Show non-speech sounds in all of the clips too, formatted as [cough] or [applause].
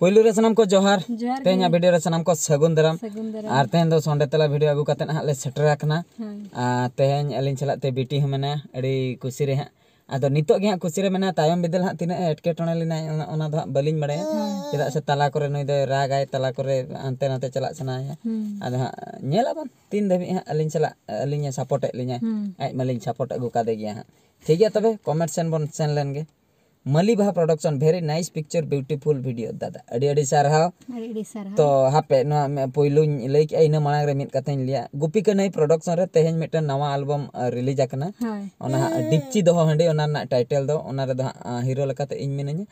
पहलू रे को जोहार तेना भिडियो रे को सगुन दराम और तेन दो सोंडे तला भिडियो अगु कते हाँ ले सेटर आकना आ तेन अलिन चलाते बेटी हम ना अड़ी खुशी अब अद नित खुशी में तायम बिदल हाँ तीन एटकेटणे लेना बाली बड़ा चेदा से तला को रागाय तला को हाते नाते चला सना अब हाँ नाला बन तीन धाबी हाँ अली चला अली सपोर्टे लीजिए आज माली सपोर्ट का हाँ ठीक है तब कमेंट सेन बन सेन लेंगे मलिभा production very nice picture beautiful video दादा अड़ी सारा तो हापे पैलू लैक इन मांग लिया गुपिका नई प्रोडक्शन तेज मिट्टन नवा एलबम रिलीज अना डिपची दो हाँ टाइटल हिरो मिनाई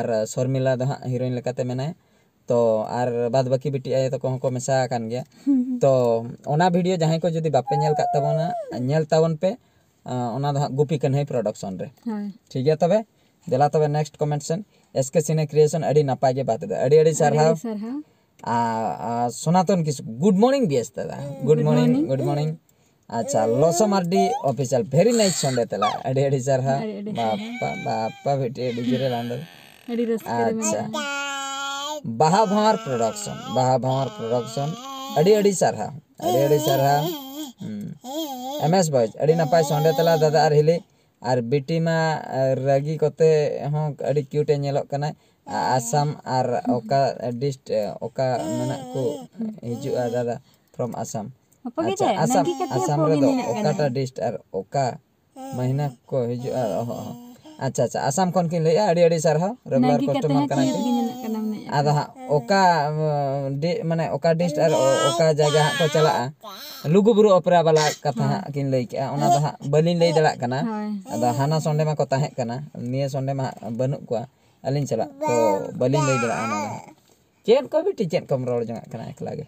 और शर्मिला हाँ हिरोन मेना तो आर बाद बाकी बेटी आए तो को को मेसा कान गया [laughs] तो ओना वीडियो जहां को जदी बापे नेल का तबोना नेल तावन पे ओना गुपी कन्हई प्रोडक्शन रे ठीक है तबे ದೆಲಾತವೆ ನೆಕ್ಸ್ಟ್ ಕಮೆಂಟ್ಸನ್ ಎಸ್ ಕೆ ಸಿನೆ ಕ್ರಿಯೇಷನ್ ಅಡಿ ನಪಾಗೆ ಬಾತದ ಅಡಿ ಅಡಿ ಸರ್ ಹಾವ್ ಸನಾತನ್ ಕಿಸ್ ಗುಡ್ ಮಾರ್ನಿಂಗ್ ಬಿ ಎಸ್ತದ ಗುಡ್ ಮಾರ್ನಿಂಗ್ ಗುಡ್ ಮಾರ್ನಿಂಗ್ আচ্ছা লসমার্ডি অফিসিয়াল ভেরি নাইস সন্ডে তেলা আডি আডি স্যার হা বাপ্পা বাপ্পা ভেটি আডি জেরে রান্দর আচ্ছা বাহা ভাঁর প্রোডাকশন বাহা ভাঁর প্রোডাকশন আডি আডি স্যার হা আডি আডি স্যার হা এম এস বয়েজ আডি নাপায় সন্ডে তেলা দাদা আর হিলি ᱟᱨ ᱵᱤᱴᱤ ᱢᱟ ᱨᱟᱹᱜᱤ ᱠᱚᱛᱮ ᱦᱚᱸ ᱟᱹᱰᱤ ᱠᱤᱭᱩᱴᱮ ᱧᱮᱞᱚᱜ ᱠᱟᱱᱟ ᱟᱥᱟᱢ ᱟᱨ ᱚᱠᱟ ᱰᱤᱥᱴ ᱚᱠᱟ ᱢᱮᱱᱟᱜ ᱠᱚ ᱦᱤᱡᱩᱜᱼᱟ ᱫᱟᱫᱟ ᱯᱷᱨᱚᱢ ᱟᱥᱟᱢ ᱟᱪᱪᱷᱟ ᱟᱥᱟᱢ ᱟᱥᱟᱢ ᱨᱮᱫᱚ ᱚᱠᱟᱴᱟᱜ ᱰᱤᱥᱴ ᱟᱨ ᱚᱠᱟ ᱢᱟᱹᱦᱱᱟᱹ ᱠᱚ ᱦᱤᱡᱩᱜᱼᱟ अच्छा अच्छा आसाम खन किन लैया आड़ी आड़ी सार रेगुलर कस्टमर कना के आदा हा ओका माने ओका डिस्ट और ओका जगह को चला लुगु बुरु ओपरा वाला कथा हा किन लै के ओना दा हा बलिन लै दला कना आदा हाना सोंडे मा को ताहे कना निये सोंडे मा बनु को अलिन चला तो बलिन लै दला ओना चेन को बिटी चेन कम रोड जंगा कना एकला गे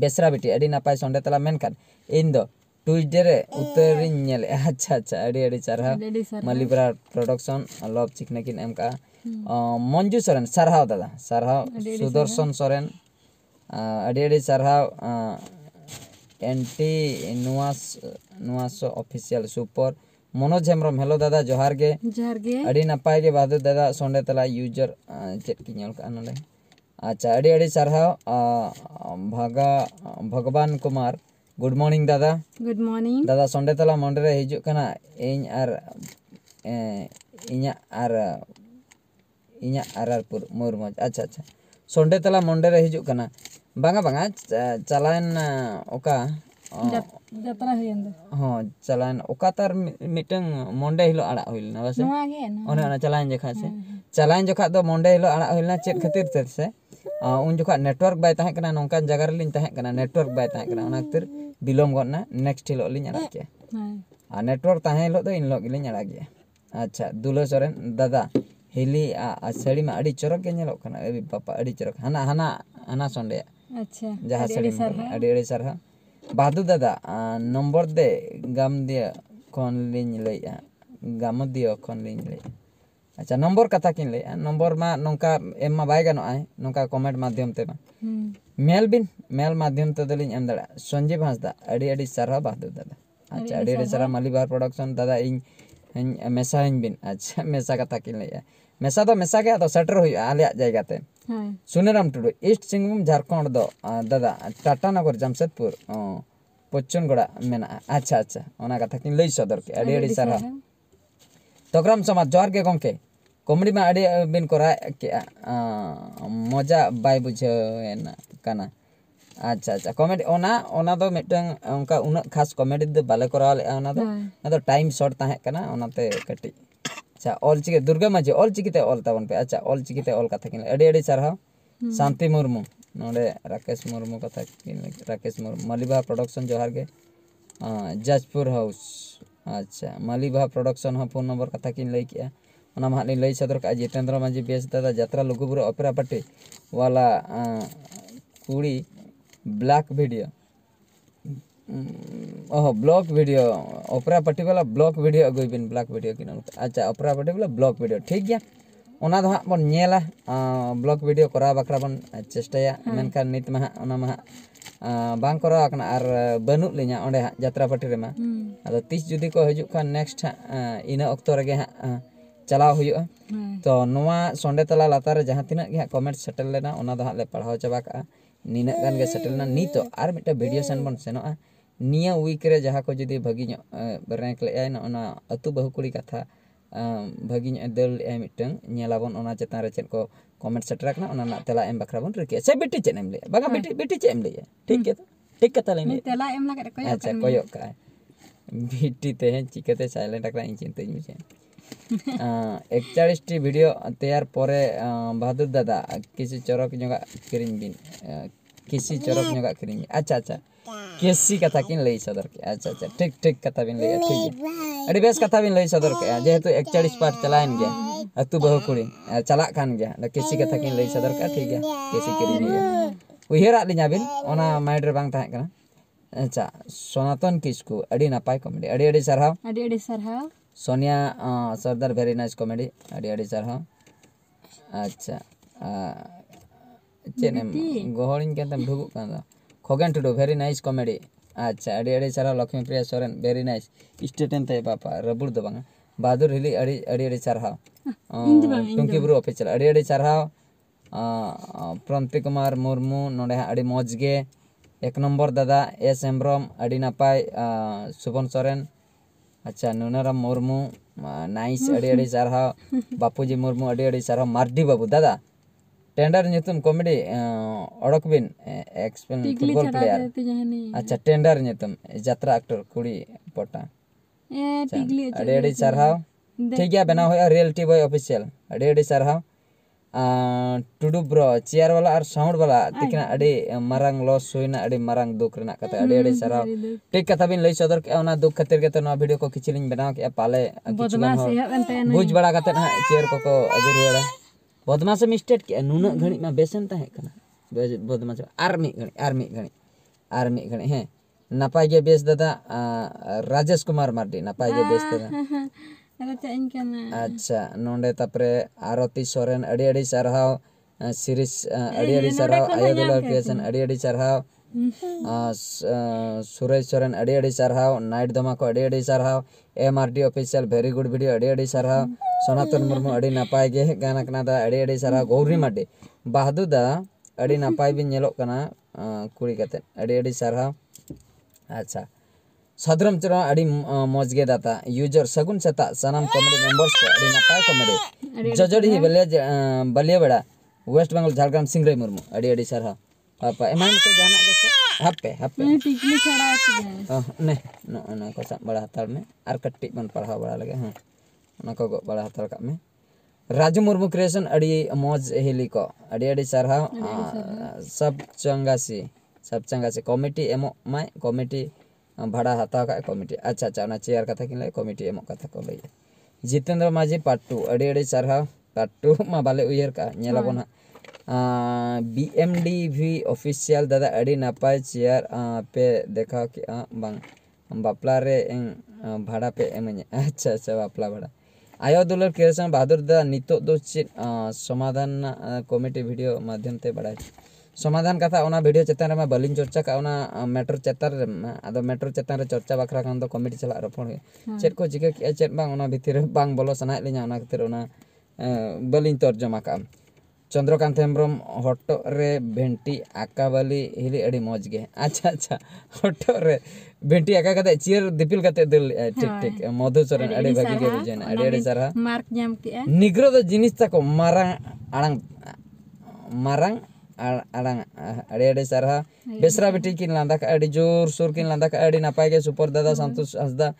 बेसरा बिटी आड़ी नापाय सोंडे तला मेन कन इन दो ट्विटर उत्तर अच्छा अच्छा अड़ी अड़ी सारह मलिपरा प्रोडक्शन लव चिकनक मंजू सरें सारह दादा सारह सुदर्शन सरें अड़ी अड़ी सारह एंटी नुआस नुआस official super Manoj Hembram hello दादा जोहार गे जोहार गे अड़ी नपाय गे बादु दादा सोंडे तला यूजर चेक की नोल का अच्छा अड़ी अड़ी सारह भगा Bhagwan Kumar Good morning dada. Good morning. Dada sonde tala mondre re hijuk kana eng ar eh inya ar inya ar ar pur mur moj. Acha acha. Sonde tala mondre re hijuk kana. Banga banga chalan eh, oka oh. jatra hoyende. Ha chalan oka tar miteng monde hilo ala hoil na base. Noa ge na. Ona ona chalan jekha se. Mm-hmm. Chalan jekha do monde hilo ala hoil na chek khatir uh, ah, jokha network bay tahe kana nonkan jaga rilin tahe kana network bay tahe kana onakter bilom gona next hilo lin yala kia. Ah, network tahe lo to in lo gilin yala Acha dulo soren dada hili a uh, ma adi chorok kenya lo ebi papa adi chorok hana hana hana sonde ya. Acha jaha sari adi adi sarha. Badu dada uh, nomor de gam dia kon lin ya. Gamu dia kon lin अच्छा number कथा ᱠᱤᱱ ᱞᱟᱹᱭᱮᱜᱼᱟ number में नौका M ᱢᱟ ᱵᱟᱭ ᱜᱟᱱᱚᱜᱼᱟ ᱱᱚᱝᱠᱟ comment ᱢᱟᱫᱽᱫᱷᱚᱢ मेल बिन मेल माध्यम तेली संजीव एम दड़ा सारा बहादुर दादा अच्छा अड़ी सारा मालीबार प्रोडक्शन दादा इन मेसा इन बिन अच्छा मेसा कथा किन लिया मेसा तो मेसा के तो सेटर हो आले जगह ते सुनेराम टुडू ईस्ट सिंहभूम झारखंड दो दादा टाटा नगर जमशेदपुर पच्चनगोड़ा में अच्छा अच्छा कथा कि लै सदर के अड़ी सारा तकराम समाज जोहार के गंके कमेडी में अड़े बिन को मजा बै बुझेना अच्छा अच्छा कमेडी ओना ओना दो खास कमेडी बाले को टाइम शॉर्ट ताहे कना ओना ते कटी अच्छा ऑल चिके दुर्गा मजे ऑल चिकिते ऑल तबन पे अच्छा ऑल चिकिते ऑल का थकिन अड़े अड़े चार हाँ शांति मुर्मू नोडे राकेश मुर्मू का थकिन राकेश मुर्मू मलिभा प्रोडक्शन जोहार के जजपुर हाउस अच्छा मलिभा प्रोडक्शन हाँ फोन नंबर का थकिन लेके ᱚᱱᱟ ᱢᱟ ᱦᱟᱸᱜ ᱞᱤᱧ ᱞᱟᱹᱭ ᱥᱚᱫᱚᱨ ᱠᱟᱜᱼᱟ ᱡᱤᱛᱮᱱᱫᱨᱚ ᱢᱟᱹᱡᱷᱤ ᱵᱮᱥ ᱫᱟᱫᱟ ᱡᱟᱛᱨᱟ ᱞᱩᱜᱩᱵᱩᱨᱩ ᱚᱯᱮᱨᱟ ᱯᱟᱴᱤ ᱣᱟᱞᱟ कुड़ी ब्लैक वीडियो ओह ब्लॉक वीडियो ओपरा पार्टी वाला ब्लॉक वीडियो अगुबिन ब्लॉक वीडियो किन अच्छा ओपरा पार्टी वाला ब्लॉक वीडियो ठीक गया ᱚᱱᱟ ᱫᱚ ᱦᱟᱸᱜ ᱵᱚᱱ ᱧᱮᱞᱟ ᱵᱞᱚᱜ ᱵᱷᱤᱰᱤᱭᱳ ᱠᱚᱨᱟᱣ ᱵᱟᱠᱷᱨᱟ ᱵᱚᱱ ᱪᱮᱥᱴᱟᱭᱟ ᱢᱮᱱᱠᱷᱟᱱ ᱱᱤᱛ ᱢᱟ ᱦᱟᱸᱜ ᱚᱱᱟ ᱢᱟ ᱦᱟᱸᱜ ᱵᱟᱝ ᱠᱚᱨᱟᱣ ᱟᱠᱟᱱᱟ ᱟᱨ ᱵᱟᱹᱱᱩᱜ ᱞᱤᱧᱟ ᱚᱸᱰᱮ ᱦᱟᱸᱜ ᱡᱟᱛᱨᱟ ᱯᱟᱴᱤ ᱨᱮᱢᱟ ᱟᱫᱚ ᱛᱤᱥ ᱡᱩᱫᱤ ᱠᱚ ᱦᱤᱡᱩᱜ ᱠᱷᱟᱱ ᱱᱮᱠᱥᱴ ᱦᱟᱸᱜ ᱤᱱᱟᱹ ᱚᱠᱛᱚ ᱨᱮᱜᱮ ᱦᱟᱸᱜ ᱪᱟᱞᱟᱣ ᱦᱩᱭᱩᱜᱼᱟ ᱛᱚ ᱱᱚᱣᱟ ᱥᱚᱸᱰᱮ ᱛᱟᱞᱟ ᱞᱟᱛᱟᱨ ᱨᱮ ᱡᱟᱦᱟᱸ ᱛᱤᱱᱟᱹᱜ ᱜᱮ ᱦᱟᱸᱜ ᱠᱚᱢᱮᱱᱴ ᱥᱮᱴᱮᱨ ᱞᱮᱱᱟ ᱚᱱᱟ ᱫᱚ ᱦᱟᱸᱜ ᱞᱮ ᱯᱟᱲᱦᱟᱣ ᱪᱟᱵᱟ ᱠᱟᱜᱼᱟ ᱱᱤᱱᱟᱹᱜ ᱜᱟᱱ ᱜᱮ ᱥᱮᱴᱮᱨ ᱞᱮᱱᱟ ᱱᱤᱛᱚᱜ ᱟᱨ ᱢᱤᱫᱴᱟᱝ ᱵᱷᱤᱰᱤᱭᱳ ᱥᱮᱱ ᱵᱚᱱ ᱥᱮᱱᱚᱜᱼᱟ ᱱᱤᱭᱟᱹ ᱩᱭᱤᱠ ᱨᱮ ᱡᱟᱦᱟᱸ ᱠᱚ ᱡᱩᱫᱤ ᱵᱷᱟᱹᱜᱤ ᱧᱚᱜ ᱨᱮᱝᱠ ᱞᱮᱜᱼᱟᱭ ᱚᱱᱟ ᱟᱹᱛᱩ ᱵᱟᱹᱦᱩ ᱠᱩᱲᱤ ᱠᱟᱛᱷᱟ ᱵᱷᱟᱹᱜᱤ ᱧᱚᱜ ᱫᱟᱹᱲ ᱞᱮᱜᱼᱟᱭ ᱢᱤᱫᱴᱟᱝ ᱧᱮᱞᱟᱵᱚᱱ ᱚᱱᱟ ᱪᱮᱛᱟᱱ ᱨᱮ ᱪᱮᱫ ᱠᱚ ᱠᱚᱢᱮᱱᱴ ᱥᱮᱴᱮᱨ ᱟᱠᱟᱱᱟ ᱚᱱᱟ ᱨᱮᱱᱟᱜ ᱛᱮᱞᱟ ᱮᱢ ᱵᱟᱠᱷᱨᱟ ᱵᱚᱱ ᱨᱤᱠᱟᱹᱭᱟ ᱥᱮ ᱵᱤᱴᱤ ᱪᱮᱫ ᱮᱢ ᱞᱟᱹᱭᱟ ᱵᱟᱝᱟ ᱵᱤᱴᱤ ᱵᱤᱴᱤ ᱪᱮᱫ ᱮᱢ ᱞᱟᱹᱭᱟ ᱴᱷᱤᱠ ᱜᱮᱭᱟ ᱴᱷᱤᱠ ᱠᱟᱛᱷᱟ ᱞᱟᱹᱭ ᱢᱮ ᱛᱮᱞᱟ ᱮᱢ ᱞᱟᱜᱟᱫ ᱠᱚᱭᱚᱜ ᱟᱪᱪᱷᱟ ᱠᱚᱭᱚᱜ ᱠᱟᱜᱼᱟᱭ ᱵᱤᱴᱤ ᱛᱮᱦᱮᱧ ᱪᱤᱠᱟᱹᱛᱮ ᱥᱟᱭᱞᱮᱱᱴ ᱟᱠᱟᱱᱟ ᱤᱧ ᱪᱤᱱᱛᱟᱹᱧ ᱢᱮᱥᱮ ᱮᱠᱪᱟᱲᱤᱥᱴᱤ ᱵᱷᱤᱰᱤᱭᱳ ᱛᱮᱭᱟᱨ ᱯᱚᱨᱮ ᱵᱟᱦᱟᱫᱩᱨ ᱫᱟᱫᱟ ᱠᱤᱪᱷᱩ ᱪᱚᱨᱚᱠ ᱧᱚᱜᱟᱜ ᱠᱤᱨᱤᱧ ᱵᱤᱱ किसी चरक ᱧᱚᱜᱟᱜ ᱠᱤᱨᱤᱧ ᱵᱤᱱ ᱟᱪᱪᱷᱟ ᱟᱪᱪᱷᱟ ᱠᱮᱥᱤ ᱠᱟᱛᱷᱟ ᱠᱤᱱ ᱞᱟᱹᱭ ᱥᱚᱫᱚᱨ ᱠᱮᱜᱼᱟ ᱟᱪᱪᱷᱟ ᱟᱪᱪᱷᱟ ᱴᱷᱤᱠ ᱴᱷᱤᱠ ᱠᱟᱛᱷᱟ ᱵᱤᱱ ᱞᱟᱹᱭᱟ ᱴᱷᱤᱠ ᱜᱮᱭᱟ ᱟᱹᱰᱤ ᱵᱮᱥ ᱠᱟᱛᱷᱟ ᱵᱤᱱ ᱞᱟᱹᱭ ᱥᱚᱫᱚᱨ ᱠᱮᱜᱼᱟ ᱡᱮᱦᱮᱛᱩ ᱮᱠᱪᱟᱲᱤᱥ ᱯᱟᱴ ᱪᱟᱞᱟᱣᱮᱱ ᱜᱮᱭᱟ ᱟᱹᱛᱩ ᱵᱟᱹᱦᱩ ᱠᱩᱲᱤ ᱪᱟᱞᱟᱜ ᱠᱟᱱ ᱜᱮᱭᱟ ᱠᱮᱥᱤ ᱠᱟᱛᱷᱟ ᱠᱤᱱ ᱞᱟᱹᱭ ᱥᱚᱫᱚᱨ ᱠᱮᱜᱼᱟ ᱴᱷᱤक ᱜᱮᱭᱟ ᱠᱮᱥᱤ ᱠᱤᱨᱤᱧ ᱦᱩᱭᱩᱜᱼᱟ ᱩᱭᱦᱟᱹᱨᱟᱜ ᱞᱤᱧᱟ ᱵᱤᱱ ᱚᱱᱟ ᱢᱟᱭᱤᱱᱰ ᱨᱮ ᱵᱟᱝ ᱛᱟᱦᱮᱸ ᱠᱟᱱᱟ ᱟᱪᱪᱷᱟ ᱥᱚᱱᱟᱛᱚᱱ ᱠᱤᱥᱠᱩ ᱟᱹᱰᱤ ᱱᱟᱯᱟᱭ ᱠᱚᱢᱮᱰᱤ ᱟᱹᱰᱤ ᱟᱹᱰᱤ ᱥᱟᱨᱦᱟᱣ ᱟᱹᱰᱤ ᱟᱹᱰᱤ ᱥᱟᱨᱦᱟᱣ Sonia Sardar very nice comedy अड़ी अड़ी सर हाँ अच्छा चेने गोहरिंग के तम टुडू वेरी नाइस कॉमेडी अच्छा अड़ी अड़ी सर हाँ, लक्ष्मी प्रिया सोरेन भेरी नाइस स्टेटन ते पापा रबुड़ दो बांगा बहादुर हिली अड़ी अड़ी अड़ी सारहा टुंकी ब्रू ऑफिसर अड़ी अड़ी सारहा प्रंति कुमार मुर्मू नोडे हाँ, अड़ी मौज गे एक नंबर दादा एस हेम्ब्रम अड़ी नापाय सुभन सोरेन ᱟᱪᱪᱷᱟ ᱱᱩᱱᱟᱨᱟᱢ ᱢᱩᱨᱢᱩ ᱱᱟᱭᱤᱥ ᱟᱹᱰᱤ ᱟᱹᱰᱤ ᱥᱟᱨᱦᱟᱣ ᱵᱟᱯᱩᱡᱤ ᱢᱩᱨᱢᱩ ᱟᱹᱰᱤ ᱟᱹᱰᱤ ᱥᱟᱨᱦᱟᱣ ᱢᱟᱨᱰᱤ ᱵᱟᱵᱩ ᱫᱟᱫᱟ टेंडर ᱧᱩᱛᱩᱢ ᱠᱚᱢᱮᱰᱤ ᱚᱰᱚᱠ ᱵᱤᱱ ᱮᱠᱥᱯᱮᱱ ᱯᱷᱩᱴᱵᱚᱞ ᱯᱞᱮᱭᱟᱨ ᱟᱪᱪᱷᱟ ᱴᱮंडर ᱧᱩᱛᱩᱢ ᱡᱟᱛᱨᱟ ᱮᱠᱴᱚᱨ ᱠᱩᱲᱤ ᱯᱚᱴᱟ ᱟᱹᱰᱤ ᱟᱹᱰᱤ ᱥᱟᱨᱦᱟᱣ ᱴᱷᱤᱠ ᱜᱮᱭᱟ ᱵᱮᱱᱟᱣ ᱦᱩᱭᱩᱜᱼᱟ ᱨᱤᱭᱮᱞᱴᱤ ᱵᱚᱭ ᱚᱯᱷᱤᱥᱤᱭᱟᱞ ᱟᱹᱰᱤ ᱟᱹᱰᱤ ᱥᱟᱨᱦᱟᱣ टुडू ब्रो चेयर वाला और साउंड वाला तिकना अड़ी मारंग लॉस होना अड़ी मारंग दुख रेना कथा अड़ी अड़ी सराव ठीक कथा बिन लई सदर के ओना दुख खातिर के तो ना वीडियो को किचिलिन बनाव के पाले बुझ बड़ा कते ना चेयर को को अगुर वाला बदमाश मिस्टेक के नुन घणी मा बेसन तहे कना बदमाश आर मी घणी आर मी घणी आर मी घणी बेस दादा राजेश कुमार मार्डी नापाय गे बेस दादा अच्छा ᱠᱟᱱᱟ ᱟᱪᱪᱷᱟ ᱱᱚᱸᱰᱮ ᱛᱟᱯᱨᱮ ᱟᱨᱚᱛᱤ ᱥᱚᱨᱮᱱ ᱟᱹᱰᱤ ᱟᱹᱰᱤ ᱥᱟᱨᱦᱟᱣ ᱥᱤᱨᱤᱡ ᱟᱹᱰᱤ ᱟᱹᱰᱤ सुरेश सोरेन अड़ी नाइट धमा को अड़ी अड़ी सारहाव M R T official very good video अड़ी अड़ी सारहाव सनातन मुर्मू नपाय गाना कना गौरी माटी बहादुर दा कुड़ी कते अड़ी अच्छा सदरम चरण अड़ी मजगे दाता यूजर सगुन सेता सनाम कॉमेडी मेंबर्स को अड़ी नपाय कॉमेडी जजड़ ही बलिया बलिया बड़ा वेस्ट बंगल झारखंड सिंगरे मुर्मू अड़ी अड़ी सर हा पापा एमान से जाना है कैसे हप्पे मैं टिकली चढ़ा आती हूँ नहीं नो नो को बड़ा हाथल में आर कट्टी बन पढ़ा बड़ा लगे हाँ ना को बड़ा हाथल का में राजू मुर्मू क्रिएशन अड़ी मौज हेली को अड़ी अड़ी सर हा सब चंगा सी सब चंगा सी कॉमेडी एमो माय कॉमेडी ᱵᱷᱟᱲᱟ ᱦᱟᱛᱟᱣ ᱠᱟᱜ ᱠᱚᱢᱤᱴᱤ ᱟᱪᱪᱷᱟ ᱟᱪᱪᱷᱟ ᱚᱱᱟ ᱪᱮᱭᱟᱨ ᱠᱟᱛᱷᱟ ᱠᱤᱱ ᱞᱟᱹᱭᱟ ᱠᱚᱢᱤᱴᱤ ᱮᱢᱚᱜ ᱠᱟᱛᱷᱟ ᱠᱚ ᱞᱟᱹᱭᱟ ᱡᱤᱛᱮᱱᱫᱨᱚ ᱢᱟᱹᱡᱷᱤ ᱯᱟᱴᱴᱩ ᱟᱹᱰᱤ ᱟᱹᱰᱤ ᱥᱟᱨᱦᱟᱣ ᱯᱟᱴᱴᱩ ᱢᱟ ᱵᱟᱞᱮ ᱩᱭᱦᱟᱹᱨ ᱠᱟᱜᱼᱟ ᱧᱮᱞᱟᱵᱚᱱ ᱦᱟᱸᱜ बी एम डी भी ऑफिशियल दादा अड़ी नपाय चेयर पे देखा कि बंग बापला रे एंग भाड़ा पे एमें अच्छा अच्छा बापला भाड़ा आयो दुलर किरसन बहादुर दादा नितो दो चेद समाधान कमेटी वीडियो माध्यम ते बड़ा समाधान कथा ᱚᱱᱟ ᱵᱷᱤᱰᱤᱭᱳ ᱪᱮᱛᱟᱱ ᱨᱮᱢᱟ ᱵᱟᱹᱞᱤᱧ ᱪᱚᱨᱪᱟ ᱠᱟᱜᱼᱟ ᱚᱱᱟ ᱢᱮᱴᱟᱨ ᱪᱮᱛᱟᱱ ᱨᱮ ᱟᱫᱚ ᱢᱮᱴᱟᱨ ᱪᱮᱛᱟᱱ ᱨᱮ ᱪᱚᱨᱪᱟ ᱵᱟᱠᱷᱨᱟ ᱠᱷᱟᱱ ᱫᱚ ᱠᱚᱢᱤᱴᱤ ᱥᱟᱞᱟᱜ ᱨᱚᱯᱚᱲ ᱦᱩᱭᱩᱜᱼᱟ ᱪᱮᱫ ᱠᱚ ᱪᱤᱠᱟᱹ ᱠᱮᱜᱼᱟ ᱪᱮᱫ ᱵᱟᱝ ᱚᱱᱟ ᱵᱷᱤᱛᱤᱨ ᱨᱮ ᱵᱟᱝ ᱵᱚᱞᱚ ᱥᱟᱱᱟᱭᱮᱫ ᱞᱤᱧᱟ ᱚᱱᱟ ᱠᱷᱟᱹᱛᱤᱨ ᱚᱱᱟ ᱵᱟᱹᱞᱤᱧ ᱛᱚᱨᱡᱚᱢᱟ ᱠᱟᱜᱼᱟ चंद्रकांत हेम्ब्रम हटो रे भेंटी आका वाली हिली अड़ी मौज गे अच्छा अच्छा हटो रे भेंटी आका कते चीर दिपिल कते दिल ठीक ठीक मधु चरण अड़ी भागी के बुझे ना अड़ी अड़ी सारा मार्क जाम के निग्रो द जिनिस तको मारा आड़ंग मारंग ᱟᱲᱟᱝ ᱟᱹᱰᱤ बेसरा ᱥᱟᱨᱦᱟᱣ ᱵᱮᱥᱨᱟ ᱵᱤᱴᱤ ᱠᱤᱱ ᱞᱟᱸᱫᱟ नपाय ᱟᱹᱰᱤ दादा ᱥᱳᱨ हाँ। ᱠᱤᱱ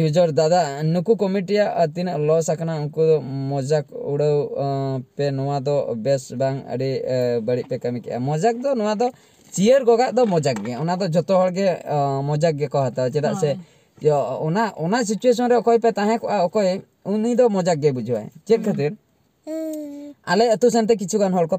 यूजर दादा नुकु कमिटिया तीन लॉस आकना उनको तो मजाक उड़ाव पे नवा दो तो बेस बांग अड़ी बड़ी पे कमी के मजाक दो तो नवा दो चीयर गोगा दो मजाक गे उना दो जतो गे मजाक गे को हता चेदा से हाँ। यो उना उना सिचुएशन रे पे ताहे ओकोय उनी दो मजाक गे बुझो है चेक हाँ। खातिर आले अतु सनते किछु को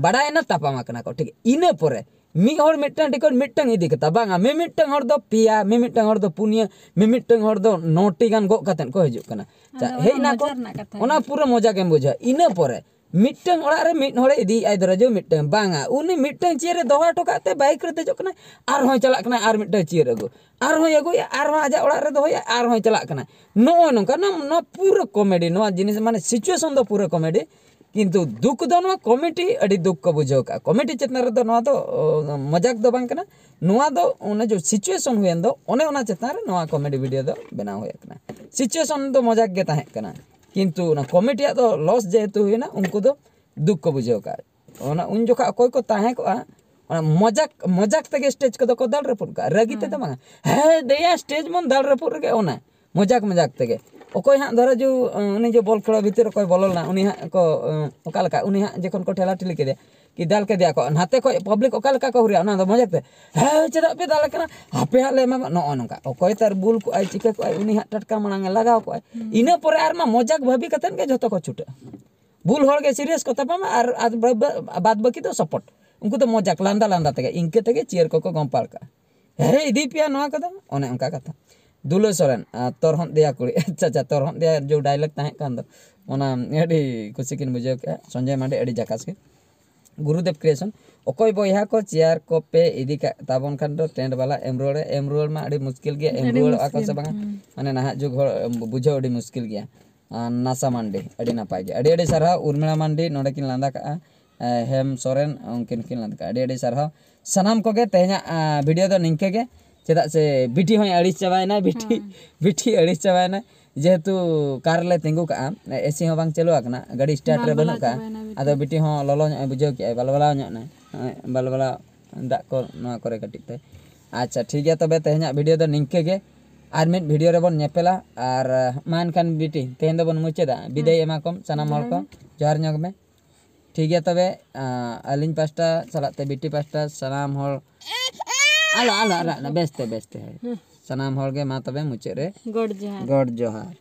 बाढ़ाएना तापाकना को टिकट मिट्टा इदी के बांगा मिमिट्टा पुनिया मिमिट्टा हर गान गो ना को ओना पूरा मजा के बुझ इना परे मिट्टा ओड़ा रे मिट होड़े इदी आइ दरा जो मिट्टा बांगा आजा ओड़ा रे दोय आर पूरा कॉमेडी नो जिनिस माने सिचुएशन दो पूरा कॉमेडी किंतु दुख दो कमेटी अड़ी दुख को बुझे का कमेटी चेतना रहता ना तो जो सिचुएशन हुए ना उन्हें उन्हें वीडियो दो बना हुए करना सिचुएशन तो मजाक के ताह करना किंतु कमेटी तो लॉस जाए तो हुए उनको तो दुख को बुझे का उन जो का कोई हाँ, मजाक मजाक तक स्टेज तो को दल रे पुर का रगी ते हाँ। तो है स्टेज मन दल रे मजाक मजाक तक ᱚᱠᱚᱭ हाँ ᱫᱷᱚᱨᱚ जो ᱩᱱᱤ ᱡᱮ ᱵᱚᱞ ᱠᱷᱮᱞ ᱵᱷᱤᱛᱤᱨ ᱚᱠᱚᱭ ᱵᱚᱞᱚ ᱞᱮᱱᱟ ᱩᱱᱤ ᱦᱟᱸᱜ ᱠᱚ ᱚᱠᱟ ᱞᱮᱠᱟ ᱩᱱᱤ ᱦᱟᱸᱜ ᱡᱚᱠᱷᱚᱱ कि दाल के को नाते को पब्लिक अका लका को हुरिया ना तो हे चेदा पे दाल कना हापे हाले मा नो नका ओकय तार बुल को आई को आई उनी टटका मणांगे लगाव को इने मजाक भाभी कतन के जतो को छुटे बुल होड़ सीरियस को तपा बाद बाकी तो सपोर्ट उनको तो मजाक लांदा लांदा तके इनके चेयर को को गंपाल हे इदी पिया नवा कदा उनका कथा दुलो सोरेन तरहन दिया कुड़ी अच्छा अच्छा तरहन दिया जो डायलॉग तहत कान खुशी किन बुझे संजय मांडे अड़ी जकास के गुरुदेव क्रिएशन ओकोय बया को चेयर को पे इदी का ताबन खान दो टेंट वाला एमरोड एमरोड मा अड़ी मुश्किल गया एमरोड आको से बंगा माने ना जो बुझे अड़ी मुश्किल गया नासा मांडे अड़ी नापाय गया अड़ी अड़ी सारा उर्मिला मांडी नोडे किन लांदा का हेम सोरेन उनकिन किन लांदा का अड़ी अड़ी सारा सनाम को के तेहना वीडियो दो निंके के चेदा से बीटी हम अड़ी चाबाना बीटी बीटी हाँ। अड़ी चाबाना जेहेतु कारे तेगूक एसी हम चलूकना गाड़ी स्टार्ट बनूक अब बीटी हम ललो बुझे कि बलबला बलबला दा को कटीते अच्छा ठीक है तब तेहे भिडियो तो निंके और मिट भिडियो नेपेला और मान खान बीटी तेहन दो तो मुचादा विदाई हाँ। एमकम सामान हर को जोहार नग में ठीक है तब अली पास्टा चलते बीटी पास्टा सामान ᱟᱞᱚ ᱟᱞᱚ ᱟᱞᱚ ᱵᱮᱥᱛᱮ ᱵᱮᱥᱛᱮ ᱥᱟᱱᱟᱢ ᱦᱚᱲᱜᱮ ᱢᱟ ᱛᱚᱵᱮ ᱢᱩᱪᱟᱹᱫ ᱨᱮ ᱜᱚᱰ ᱡᱚᱦᱟᱨ ᱜᱚᱰ ᱡᱚᱦᱟᱨ